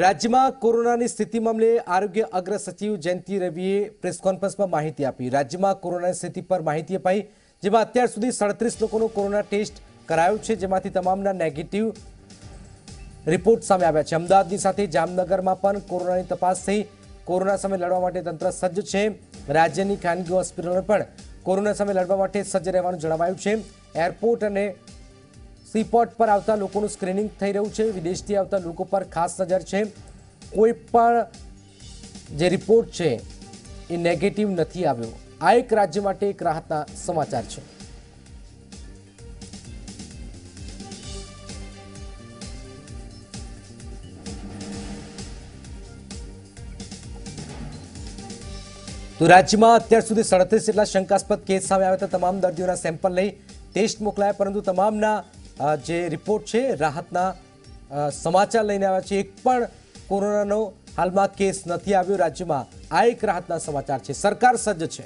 રાજ્યમાં કોરોનાની સ્થિતિ મામલે આરોગ્ય અગ્ર સચિવ જયંતિ રવિએ પ્રેસ કોન્ફરન્સમાં માહિતી આપી રાજ્યમાં કોરોનાની સ્થિતિ પર માહિતી અપાઈ જેમાં અત્યાર સુધી સાડત્રીસ લોકોનો કોરોના ટેસ્ટ કરાયો છે જેમાંથી તમામના નેગેટિવ રિપોર્ટ સામે આવ્યા છે અમદાવાદની સાથે જામનગરમાં પણ કોરોનાની તપાસ થઈ કોરોના સામે લડવા માટે તંત્ર સજ્જ છે રાજ્યની ખાનગી હોસ્પિટલો પણ કોરોના સામે લડવા માટે સજ્જ રહેવાનું જણાવાયું છે એરપોર્ટ અને સીપોર્ટ પર આવતા લોકોનું સ્ક્રીનિંગ થઈ રહ્યું છે વિદેશથી આવતા લોકો પર ખાસ નજર છે કોઈ પણ જે રિપોર્ટ છે એ નેગેટિવ નથી આવ્યો આ એક રાજ્ય માટે એક રાહતના સમાચાર છે તો રાજ્યમાં અત્યાર સુધી સડત્રીસ જેટલા શંકાસ્પદ કેસ સામે આવ્યા હતા તમામ દર્દીઓના સેમ્પલ લઈ ટેસ્ટ મોકલાયા પરંતુ તમામના જે રિપોર્ટ છે રાહતના સમાચાર લઈને આવ્યા છે એક પણ કોરોનાનો હાલમાં કેસ નથી આવ્યો રાજ્યમાં આ એક રાહતના સમાચાર છે સરકાર સજ્જ છે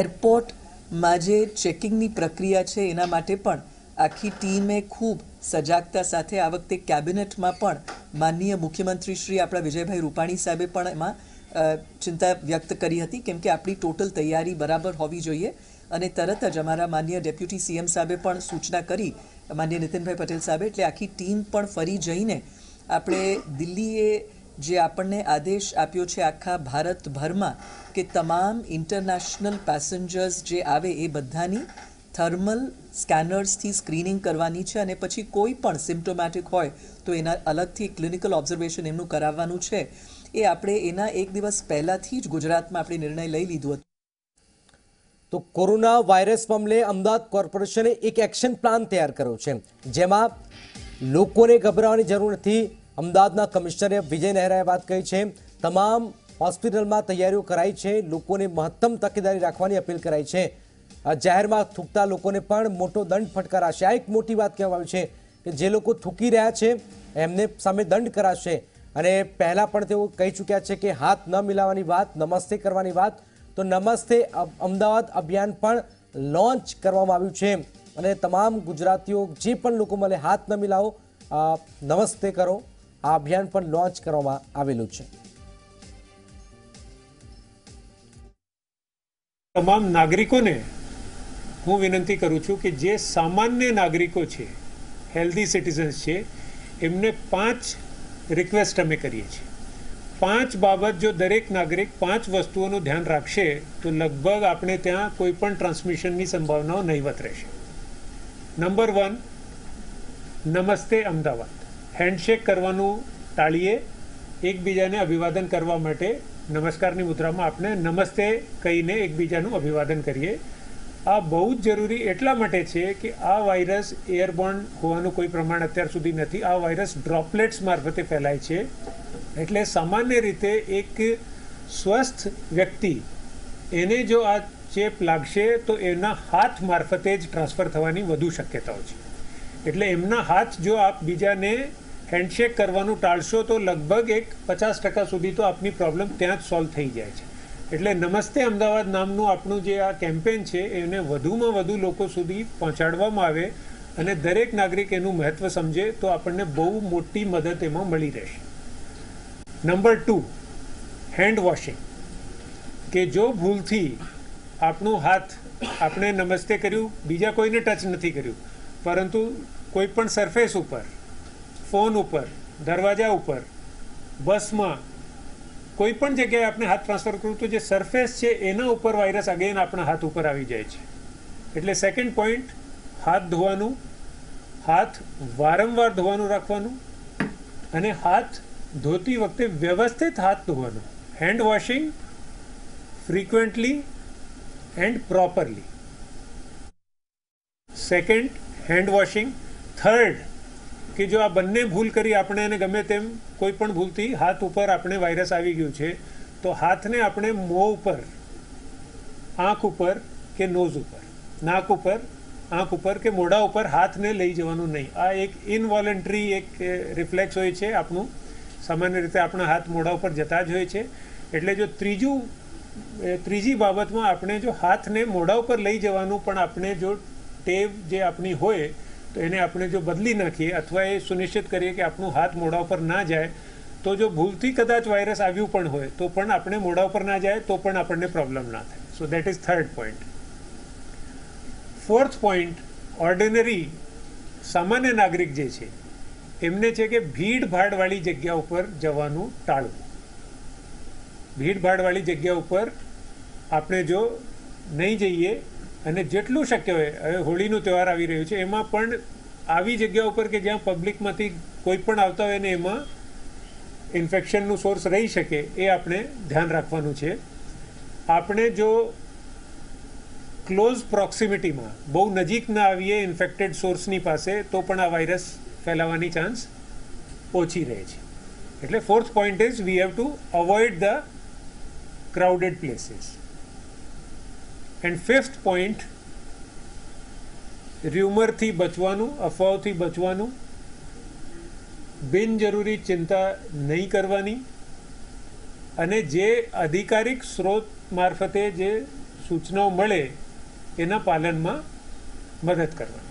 એરપોર્ટમાં જે ચેકિંગની પ્રક્રિયા છે એના માટે પણ આખી ટીમે ખૂબ સજાગતા સાથે આ વખતે કેબિનેટમાં પણ માનનીય મુખ્યમંત્રી શ્રી આપણા વિજયભાઈ રૂપાણી સાહેબે પણ એમાં ચિંતા વ્યક્ત કરી હતી કેમ કે આપણી ટોટલ તૈયારી બરાબર હોવી જોઈએ અને તરત જ અમારા માન્ય ડેપ્યુટી સીએમ સાહેબે પણ સૂચના કરી માન્ય નીતિનભાઈ પટેલ સાહેબે એટલે આખી ટીમ પણ ફરી જઈને આપણે દિલ્હીએ જે આપણને આદેશ આપ્યો છે આખા ભારતભરમાં કે તમામ ઇન્ટરનેશનલ પેસેન્જર્સ જે આવે એ બધાની થર્મલ સ્કેનર્સથી સ્ક્રીનિંગ કરવાની છે અને પછી કોઈ પણ સિમ્ટોમેટિક હોય તો એના અલગથી ક્લિનિકલ ઓબ્ઝર્વેશન એમનું કરાવવાનું છે એ આપણે એના એક દિવસ પહેલાંથી જ ગુજરાતમાં આપણે નિર્ણય લઈ લીધો હતો તો કોરોના વાયરસ મામલે અમદાવાદ કોર્પોરેશને એક એક્શન પ્લાન તૈયાર કર્યો છે જેમાં લોકોને ગભરાવાની જરૂર નથી અમદાવાદના કમિશનરે વિજય નહેરાએ વાત કહી છે તમામ હોસ્પિટલમાં તૈયારીઓ કરાઈ છે લોકોને મહત્તમ તકેદારી રાખવાની અપીલ કરાઈ છે જાહેરમાં થૂકતા લોકોને પણ મોટો દંડ ફટકારાશે આ એક મોટી વાત કહેવામાં આવી છે કે જે લોકો થૂકી રહ્યા છે એમને સામે દંડ કરાશે અને પહેલાં પણ તેઓ કહી ચૂક્યા છે કે હાથ ન મિલાવવાની વાત નમસ્તે કરવાની વાત તો નમસ્તે અમદાવાદ અભિયાન પણ લોન્ચ કરવામાં આવ્યું છે અને તમામ ગુજરાતીઓ જે પણ લોકો મળે હાથ ન મિલાવો નમસ્તે કરો આ અભિયાન પણ લોન્ચ કરવામાં આવેલું છે તમામ નાગરિકોને હું વિનંતી કરું છું કે જે સામાન્ય નાગરિકો છે હેલ્ધી સિટીઝન્સ છે એમને પાંચ રિક્વેસ્ટ અમે કરીએ છીએ પાંચ બાબત જો દરેક નાગરિક પાંચ વસ્તુઓનું ધ્યાન રાખશે તો લગભગ આપણે ત્યાં કોઈ પણ ટ્રાન્સમિશનની સંભાવનાઓ નહીવત રહેશે નંબર વન નમસ્તે અમદાવાદ હેન્ડશેક કરવાનું ટાળીએ એકબીજાને અભિવાદન કરવા માટે નમસ્કારની મુદ્રામાં આપણે નમસ્તે કહીને એકબીજાનું અભિવાદન કરીએ આ બહુ જ જરૂરી એટલા માટે છે કે આ વાયરસ એરબોર્ન હોવાનું કોઈ પ્રમાણ અત્યાર સુધી નથી આ વાયરસ ડ્રોપલેટ્સ મારફતે ફેલાય છે એટલે સામાન્ય રીતે એક સ્વસ્થ વ્યક્તિ એને જો આ ચેપ લાગશે તો એના હાથ મારફતે જ ટ્રાન્સફર થવાની વધુ શક્યતાઓ છે એટલે એમના હાથ જો આપ બીજાને હેન્ડશેક કરવાનું ટાળશો તો લગભગ એક પચાસ ટકા સુધી તો આપની પ્રોબ્લેમ ત્યાં જ સોલ્વ થઈ જાય છે એટલે નમસ્તે અમદાવાદ નામનું આપણું જે આ કેમ્પેન છે એને વધુમાં વધુ લોકો સુધી પહોંચાડવામાં આવે અને દરેક નાગરિક એનું મહત્ત્વ સમજે તો આપણને બહુ મોટી મદદ એમાં મળી રહેશે નંબર ટુ હેન્ડ વોશિંગ કે જો ભૂલથી આપણું હાથ આપણે નમસ્તે કર્યું બીજા કોઈને ટચ નથી કર્યું પરંતુ કોઈ પણ સરફેસ ઉપર ફોન ઉપર દરવાજા ઉપર બસમાં કોઈ પણ જગ્યાએ આપણે હાથ ટ્રાન્સફર કર્યું તો જે સરફેસ છે એના ઉપર વાયરસ અગેન આપણા હાથ ઉપર આવી જાય છે એટલે સેકન્ડ પોઈન્ટ હાથ ધોવાનું હાથ વારંવાર ધોવાનું રાખવાનું અને હાથ ધોતી વખતે વ્યવસ્થિત હાથ ધોવાનું hand washing frequently and properly second hand washing third કે જો આ બંને ભૂલ કરી આપણે એને ગમે તેમ કોઈ પણ ભૂલથી હાથ ઉપર આપણે વાયરસ આવી ગયું છે તો હાથને આપણે મોં ઉપર આંખ ઉપર કે નોઝ ઉપર નાક ઉપર આંખ ઉપર કે મોઢા ઉપર હાથને લઈ જવાનું નહીં આ એક ઇનવોલેન્ટરી એક રિફ્લેક્સ હોય છે આપણું સામાન્ય રીતે આપણા હાથ મોઢા ઉપર જતા જ હોય છે એટલે જો ત્રીજું ત્રીજી બાબતમાં આપણે જો હાથને મોઢા ઉપર લઈ જવાનું પણ આપણે જો ટેવ જે આપણી હોય તો એને આપણે જો બદલી નાખીએ અથવા એ સુનિશ્ચિત કરીએ કે આપણું હાથ મોઢા ઉપર ના જાય તો જો ભૂલથી કદાચ વાયરસ આવ્યું પણ હોય તો પણ આપણે મોઢા ઉપર ના જાય તો પણ આપણને પ્રોબ્લેમ ના થાય so that is third point fourth point ordinary સામાન્ય નાગરિક જે છે એમને છે કે ભીડભાડવાળી જગ્યા ઉપર જવાનું ટાળવું ભીડભાડવાળી જગ્યા ઉપર આપણે જો નહીં જઈએ અને જેટલું શક્ય હોય હવે હોળીનું તહેવાર આવી રહ્યું છે એમાં પણ આવી જગ્યા ઉપર કે જ્યાં પબ્લિકમાંથી કોઈ પણ આવતા હોય ને એમાં ઇન્ફેક્શનનું સોર્સ રહી શકે એ આપણે ધ્યાન રાખવાનું છે આપણે જો ક્લોઝ પ્રોક્સિમિટીમાં બહુ નજીક ના આવીએ ઇન્ફેક્ટેડ સોર્સની પાસે તો પણ આ વાયરસ ફેલાવાની ચાન્સ ઓછી રહે છે એટલે fourth point is we have to avoid the crowded places and fifth point થી બચવાનું અફવાઓથી બચવાનું બિનજરૂરી ચિંતા નહીં કરવાની અને જે અધિકારિક સ્ત્રોત મારફતે જે સૂચનાઓ મળે એના પાલનમાં મદદ કરવાની